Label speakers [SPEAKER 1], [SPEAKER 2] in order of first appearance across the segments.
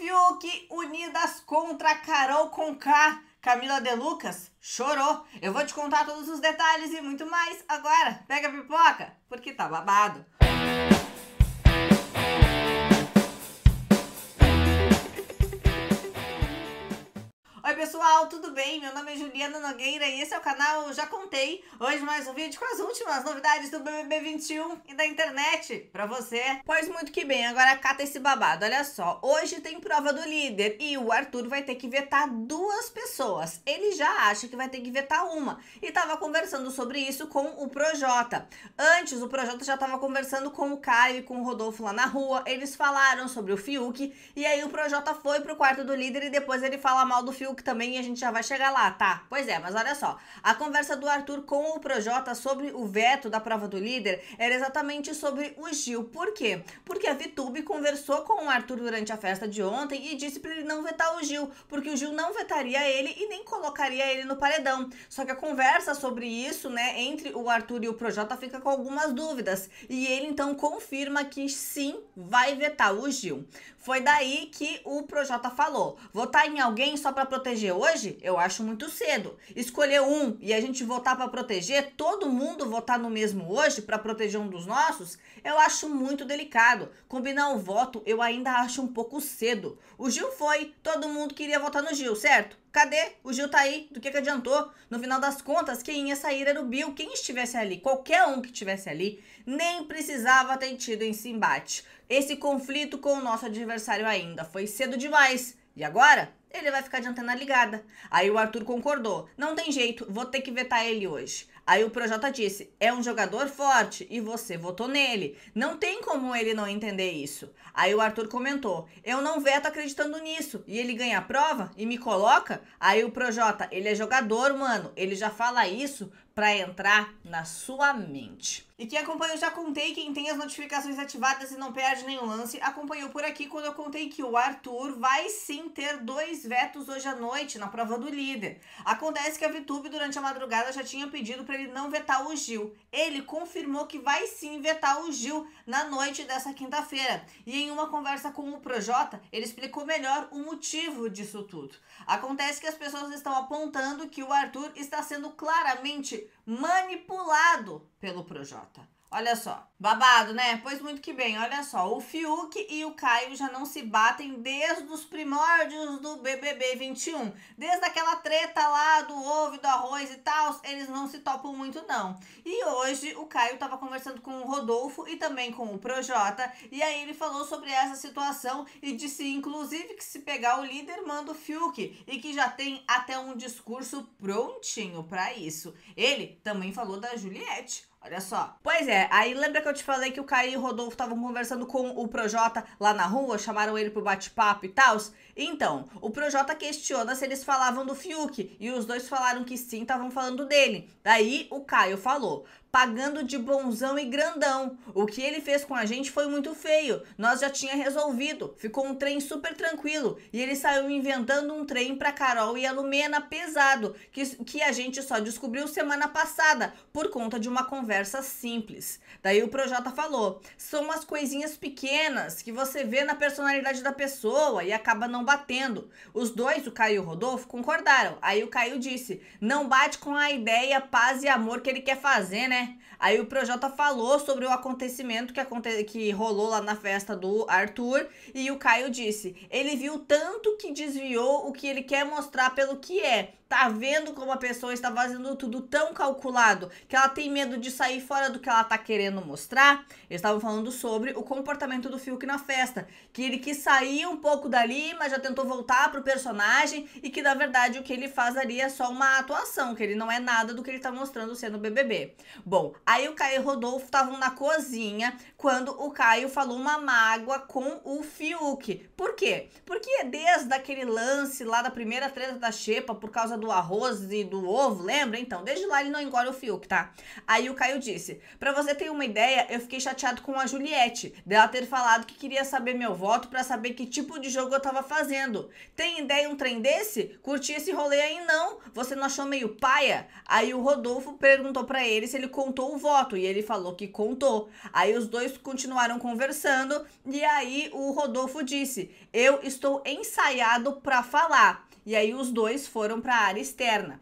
[SPEAKER 1] Fiuk unidas contra Carol Conká. Camila De Lucas chorou. Eu vou te contar todos os detalhes e muito mais agora. Pega a pipoca, porque tá babado. pessoal, tudo bem? Meu nome é Juliana Nogueira e esse é o canal Já Contei. Hoje mais um vídeo com as últimas novidades do BBB 21 e da internet pra você. Pois muito que bem, agora cata esse babado. Olha só, hoje tem prova do líder e o Arthur vai ter que vetar duas pessoas. Ele já acha que vai ter que vetar uma e tava conversando sobre isso com o Projota. Antes, o Projota já tava conversando com o Caio e com o Rodolfo lá na rua. Eles falaram sobre o Fiuk e aí o Projota foi pro quarto do líder e depois ele fala mal do Fiuk também e a gente já vai chegar lá, tá? Pois é, mas olha só. A conversa do Arthur com o Projota sobre o veto da prova do líder era exatamente sobre o Gil. Por quê? Porque a Vitube conversou com o Arthur durante a festa de ontem e disse para ele não vetar o Gil, porque o Gil não vetaria ele e nem colocaria ele no paredão. Só que a conversa sobre isso, né, entre o Arthur e o Projota fica com algumas dúvidas. E ele então confirma que sim, vai vetar o Gil. Foi daí que o Projota falou: votar em alguém só para proteger proteger hoje, eu acho muito cedo. Escolher um e a gente votar para proteger, todo mundo votar no mesmo hoje para proteger um dos nossos, eu acho muito delicado. Combinar o voto, eu ainda acho um pouco cedo. O Gil foi, todo mundo queria votar no Gil, certo? Cadê? O Gil tá aí. Do que, que adiantou? No final das contas, quem ia sair era o Bill. Quem estivesse ali, qualquer um que estivesse ali, nem precisava ter tido esse embate. Esse conflito com o nosso adversário ainda foi cedo demais. E agora? ele vai ficar de antena ligada. Aí o Arthur concordou. Não tem jeito, vou ter que vetar ele hoje. Aí o Projota disse: é um jogador forte e você votou nele. Não tem como ele não entender isso. Aí o Arthur comentou: eu não veto acreditando nisso. E ele ganha a prova e me coloca? Aí o Projota: ele é jogador, mano. Ele já fala isso para entrar na sua mente. E quem acompanhou já contei, quem tem as notificações ativadas e não perde nenhum lance, acompanhou por aqui quando eu contei que o Arthur vai sim ter dois vetos hoje à noite na prova do líder. Acontece que a VTube durante a madrugada já tinha pedido para ele não vetar o Gil. Ele confirmou que vai sim vetar o Gil na noite dessa quinta-feira. E em uma conversa com o Projota, ele explicou melhor o motivo disso tudo. Acontece que as pessoas estão apontando que o Arthur está sendo claramente manipulado pelo Projota. Olha só, babado, né? Pois muito que bem, olha só. O Fiuk e o Caio já não se batem desde os primórdios do BBB 21. Desde aquela treta lá do ovo, do arroz e tal, eles não se topam muito, não. E hoje o Caio tava conversando com o Rodolfo e também com o Projota. E aí ele falou sobre essa situação e disse, inclusive, que se pegar o líder, manda o Fiuk. E que já tem até um discurso prontinho para isso. Ele também falou da Juliette. Olha só. Pois é, aí lembra que eu te falei que o Caio e o Rodolfo estavam conversando com o Projota lá na rua, chamaram ele pro bate-papo e tal? Então, o Projota questiona se eles falavam do Fiuk, e os dois falaram que sim, estavam falando dele. Daí o Caio falou: pagando de bonzão e grandão. O que ele fez com a gente foi muito feio. Nós já tinha resolvido. Ficou um trem super tranquilo e ele saiu inventando um trem para Carol e a Lumena pesado, que, que a gente só descobriu semana passada por conta de uma conversa simples. Daí o Projota falou: "São umas coisinhas pequenas que você vê na personalidade da pessoa e acaba não batendo". Os dois, o Caio e o Rodolfo, concordaram. Aí o Caio disse: "Não bate com a ideia paz e amor que ele quer fazer, né?" Aí o Projota falou sobre o acontecimento que, aconte que rolou lá na festa do Arthur. E o Caio disse: ele viu tanto que desviou o que ele quer mostrar pelo que é tá vendo como a pessoa está fazendo tudo tão calculado que ela tem medo de sair fora do que ela tá querendo mostrar. Eles estavam falando sobre o comportamento do Fiuk na festa, que ele quis sair um pouco dali, mas já tentou voltar pro personagem e que na verdade o que ele faz ali é só uma atuação, que ele não é nada do que ele tá mostrando sendo BBB. Bom, aí o Caio e o Rodolfo estavam na cozinha quando o Caio falou uma mágoa com o Fiuk. Por quê? Porque desde aquele lance lá da primeira treta da Xepa por causa do arroz e do ovo, lembra? Então, desde lá ele não engole o Fiuk, tá? Aí o Caio disse: "Para você ter uma ideia, eu fiquei chateado com a Juliette, dela ter falado que queria saber meu voto para saber que tipo de jogo eu tava fazendo. Tem ideia um trem desse? Curti esse rolê aí não. Você não achou meio paia?" Aí o Rodolfo perguntou para ele se ele contou o voto e ele falou que contou. Aí os dois continuaram conversando e aí o Rodolfo disse: "Eu estou ensaiado para falar." E aí os dois foram para a área externa.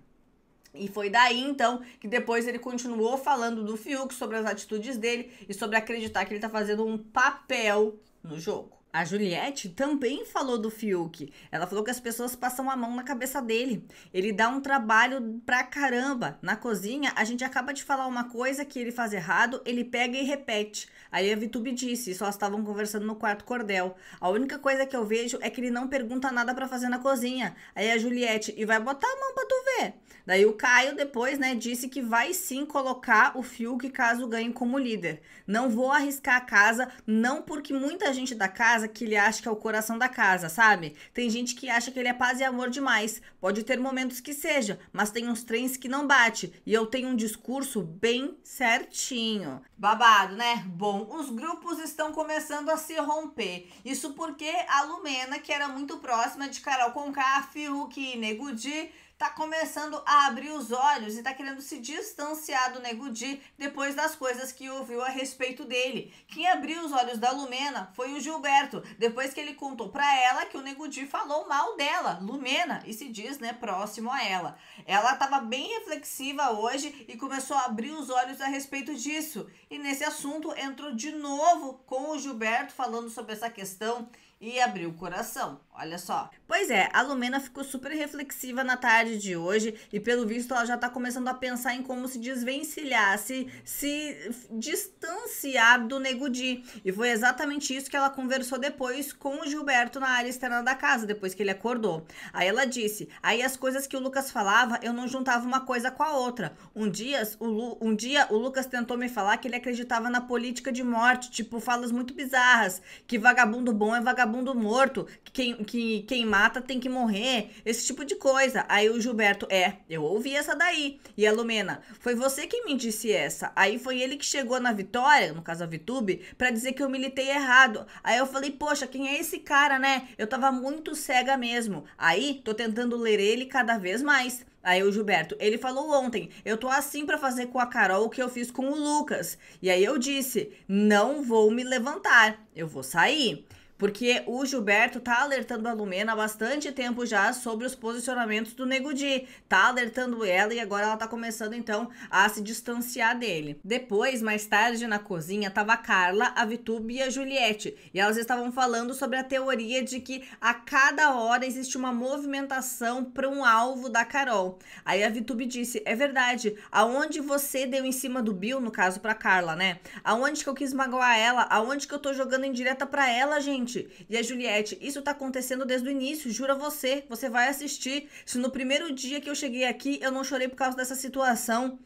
[SPEAKER 1] E foi daí então que depois ele continuou falando do Fiuk, sobre as atitudes dele e sobre acreditar que ele está fazendo um papel no jogo. A Juliette também falou do Fiuk. Ela falou que as pessoas passam a mão na cabeça dele. Ele dá um trabalho pra caramba. Na cozinha, a gente acaba de falar uma coisa que ele faz errado, ele pega e repete. Aí a Vitube disse, só estavam conversando no quarto cordel. A única coisa que eu vejo é que ele não pergunta nada para fazer na cozinha. Aí a Juliette, e vai botar a mão pra tu ver. Daí o Caio depois, né, disse que vai sim colocar o Fiuk caso ganhe como líder. Não vou arriscar a casa, não porque muita gente da casa que ele acha que é o coração da casa, sabe? Tem gente que acha que ele é paz e amor demais. Pode ter momentos que seja, mas tem uns trens que não bate. E eu tenho um discurso bem certinho. Babado, né? Bom Bom, então, os grupos estão começando a se romper. Isso porque a Lumena, que era muito próxima de Carol Conká, Fiuk e Negudi, tá começando a abrir os olhos e tá querendo se distanciar do Nego Di depois das coisas que ouviu a respeito dele. Quem abriu os olhos da Lumena foi o Gilberto, depois que ele contou para ela que o Nego Di falou mal dela, Lumena, e se diz, né, próximo a ela. Ela tava bem reflexiva hoje e começou a abrir os olhos a respeito disso. E nesse assunto entrou de novo com o Gilberto falando sobre essa questão e abriu o coração. Olha só. Pois é, a Lumena ficou super reflexiva na tarde de hoje e, pelo visto, ela já tá começando a pensar em como se desvencilhar, se, se distanciar do Nego Di. E foi exatamente isso que ela conversou depois com o Gilberto na área externa da casa, depois que ele acordou. Aí ela disse: aí as coisas que o Lucas falava, eu não juntava uma coisa com a outra. Um dia, o, Lu, um dia, o Lucas tentou me falar que ele acreditava na política de morte, tipo, falas muito bizarras, que vagabundo bom é vagabundo vagabundo morto, que quem, que quem mata tem que morrer, esse tipo de coisa. Aí o Gilberto, é, eu ouvi essa daí. E a Lumena, foi você quem me disse essa. Aí foi ele que chegou na Vitória, no caso a Vitube, para dizer que eu militei errado. Aí eu falei, poxa, quem é esse cara, né? Eu tava muito cega mesmo. Aí tô tentando ler ele cada vez mais. Aí o Gilberto, ele falou ontem, eu tô assim para fazer com a Carol o que eu fiz com o Lucas. E aí eu disse, não vou me levantar, eu vou sair. Porque o Gilberto tá alertando a Lumena há bastante tempo já sobre os posicionamentos do Nego Di. Tá alertando ela e agora ela tá começando então a se distanciar dele. Depois, mais tarde na cozinha, tava a Carla, a Vitube e a Juliette. E elas estavam falando sobre a teoria de que a cada hora existe uma movimentação para um alvo da Carol. Aí a Vitube disse: "É verdade. Aonde você deu em cima do Bill, no caso para Carla, né? Aonde que eu quis magoar ela? Aonde que eu tô jogando indireta para ela, gente?" E a Juliette, isso tá acontecendo desde o início, jura você, você vai assistir. Se no primeiro dia que eu cheguei aqui, eu não chorei por causa dessa situação.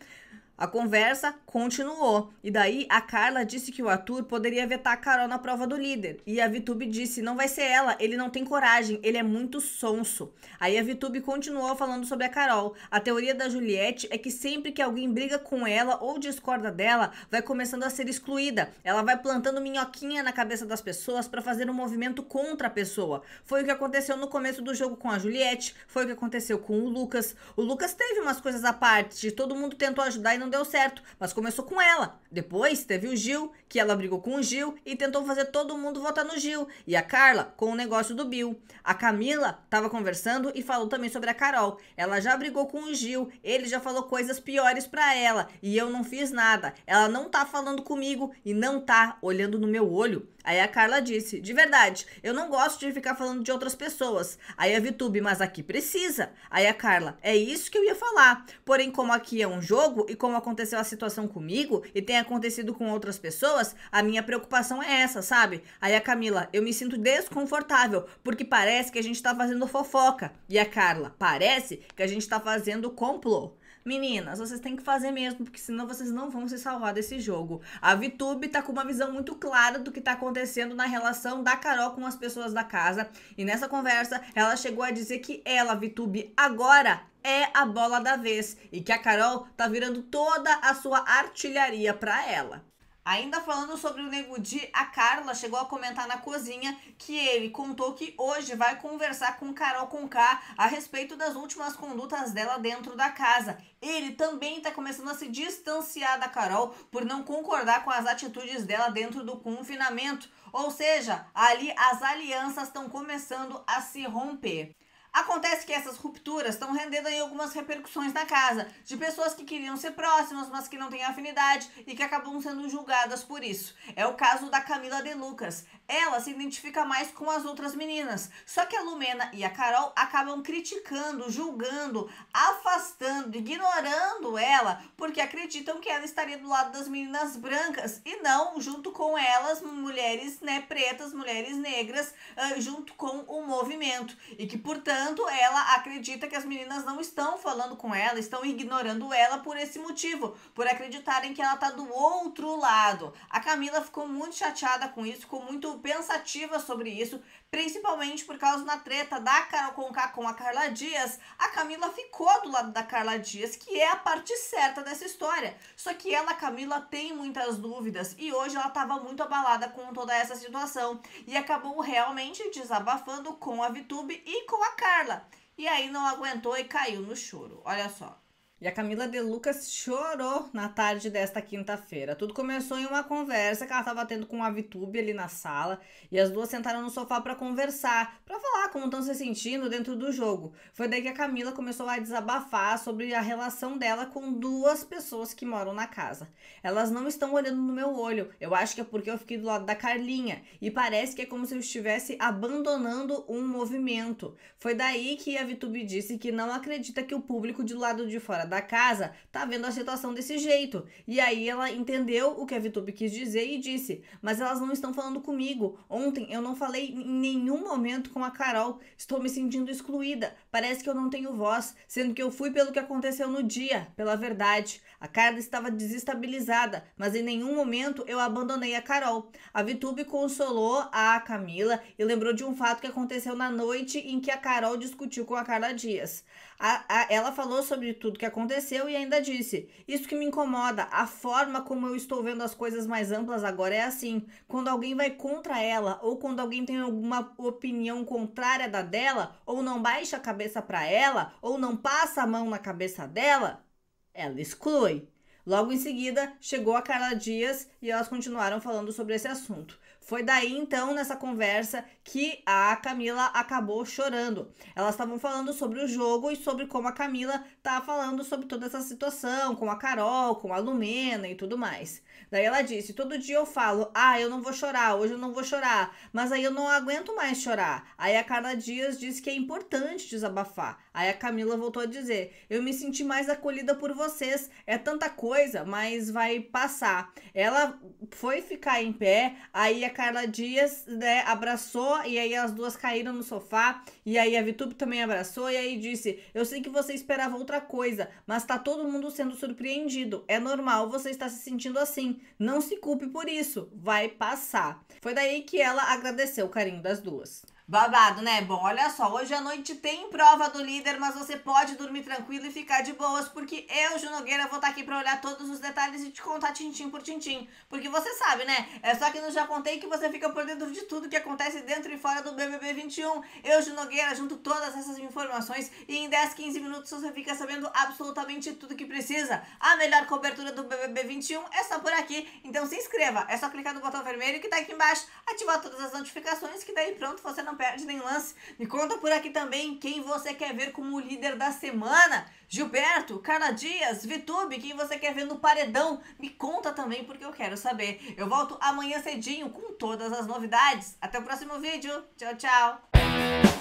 [SPEAKER 1] A conversa continuou, e daí a Carla disse que o Arthur poderia vetar a Carol na prova do líder. E a Vitube disse: não vai ser ela, ele não tem coragem, ele é muito sonso. Aí a Vitube continuou falando sobre a Carol. A teoria da Juliette é que sempre que alguém briga com ela ou discorda dela, vai começando a ser excluída. Ela vai plantando minhoquinha na cabeça das pessoas para fazer um movimento contra a pessoa. Foi o que aconteceu no começo do jogo com a Juliette, foi o que aconteceu com o Lucas. O Lucas teve umas coisas à parte, todo mundo tentou ajudar e não deu certo, mas começou com ela. Depois teve o Gil, que ela brigou com o Gil e tentou fazer todo mundo votar no Gil. E a Carla com o negócio do Bill. A Camila estava conversando e falou também sobre a Carol. Ela já brigou com o Gil, ele já falou coisas piores para ela e eu não fiz nada. Ela não tá falando comigo e não tá olhando no meu olho. Aí a Carla disse: De verdade, eu não gosto de ficar falando de outras pessoas. Aí a Vitube, mas aqui precisa. Aí a Carla: É isso que eu ia falar. Porém, como aqui é um jogo e como a aconteceu a situação comigo e tem acontecido com outras pessoas, a minha preocupação é essa, sabe? Aí a Camila, eu me sinto desconfortável, porque parece que a gente tá fazendo fofoca. E a Carla, parece que a gente tá fazendo complô. Meninas, vocês têm que fazer mesmo, porque senão vocês não vão se salvar desse jogo. A VTube tá com uma visão muito clara do que tá acontecendo na relação da Carol com as pessoas da casa. E nessa conversa, ela chegou a dizer que ela, VTube, agora é a bola da vez e que a Carol tá virando toda a sua artilharia para ela. Ainda falando sobre o Negudi, a Carla chegou a comentar na cozinha que ele contou que hoje vai conversar com Carol Conká a respeito das últimas condutas dela dentro da casa. Ele também está começando a se distanciar da Carol por não concordar com as atitudes dela dentro do confinamento. Ou seja, ali as alianças estão começando a se romper. Acontece que essas rupturas estão rendendo aí algumas repercussões na casa, de pessoas que queriam ser próximas, mas que não têm afinidade e que acabam sendo julgadas por isso. É o caso da Camila De Lucas ela se identifica mais com as outras meninas. Só que a Lumena e a Carol acabam criticando, julgando, afastando, ignorando ela, porque acreditam que ela estaria do lado das meninas brancas e não junto com elas, mulheres né, pretas, mulheres negras, ah, junto com o movimento. E que, portanto, ela acredita que as meninas não estão falando com ela, estão ignorando ela por esse motivo, por acreditarem que ela está do outro lado. A Camila ficou muito chateada com isso, ficou muito pensativa sobre isso, principalmente por causa da treta da Carol Conká com a Carla Dias. A Camila ficou do lado da Carla Dias, que é a parte certa dessa história. Só que ela, Camila, tem muitas dúvidas e hoje ela estava muito abalada com toda essa situação e acabou realmente desabafando com a Vitube e com a Carla. E aí não aguentou e caiu no choro. Olha só. E a Camila De Lucas chorou na tarde desta quinta-feira. Tudo começou em uma conversa que ela estava tendo com a Vitube ali na sala e as duas sentaram no sofá para conversar, para falar como estão se sentindo dentro do jogo. Foi daí que a Camila começou a desabafar sobre a relação dela com duas pessoas que moram na casa. Elas não estão olhando no meu olho. Eu acho que é porque eu fiquei do lado da Carlinha e parece que é como se eu estivesse abandonando um movimento. Foi daí que a Vitube disse que não acredita que o público do lado de fora da casa tá vendo a situação desse jeito. E aí ela entendeu o que a Vitube quis dizer e disse: Mas elas não estão falando comigo. Ontem eu não falei em nenhum momento com a Carol. Estou me sentindo excluída. Parece que eu não tenho voz, sendo que eu fui pelo que aconteceu no dia, pela verdade. A Carla estava desestabilizada, mas em nenhum momento eu abandonei a Carol. A Vitube consolou a Camila e lembrou de um fato que aconteceu na noite em que a Carol discutiu com a Carla Dias. A, a, ela falou sobre tudo que aconteceu aconteceu e ainda disse: Isso que me incomoda, a forma como eu estou vendo as coisas mais amplas agora é assim. Quando alguém vai contra ela, ou quando alguém tem alguma opinião contrária da dela, ou não baixa a cabeça para ela, ou não passa a mão na cabeça dela, ela exclui. Logo em seguida, chegou a Carla Dias e elas continuaram falando sobre esse assunto. Foi daí então nessa conversa que a Camila acabou chorando. Elas estavam falando sobre o jogo e sobre como a Camila tá falando sobre toda essa situação com a Carol, com a Lumena e tudo mais. Daí ela disse: "Todo dia eu falo: "Ah, eu não vou chorar, hoje eu não vou chorar", mas aí eu não aguento mais chorar". Aí a Carla Dias disse que é importante desabafar. Aí a Camila voltou a dizer: "Eu me senti mais acolhida por vocês. É tanta coisa, mas vai passar". Ela foi ficar em pé, aí a Carla Dias né, abraçou e aí as duas caíram no sofá. E aí a Vitube também abraçou e aí disse: Eu sei que você esperava outra coisa, mas tá todo mundo sendo surpreendido. É normal você estar se sentindo assim. Não se culpe por isso. Vai passar. Foi daí que ela agradeceu o carinho das duas. Babado, né? Bom, olha só, hoje à noite tem prova do líder, mas você pode dormir tranquilo e ficar de boas, porque eu, Junogueira, vou estar tá aqui para olhar todos os detalhes e te contar tintim por tintim. Porque você sabe, né? É só que eu já contei que você fica por dentro de tudo que acontece dentro e fora do BBB 21. Eu, Junogueira, junto todas essas informações e em 10, 15 minutos você fica sabendo absolutamente tudo que precisa. A melhor cobertura do BBB 21 é só por aqui, então se inscreva. É só clicar no botão vermelho que tá aqui embaixo, ativar todas as notificações, que daí pronto, você não não perde nem lance. Me conta por aqui também quem você quer ver como líder da semana. Gilberto, Carla Dias, Vitube, quem você quer ver no paredão? Me conta também porque eu quero saber. Eu volto amanhã cedinho com todas as novidades. Até o próximo vídeo. Tchau, tchau.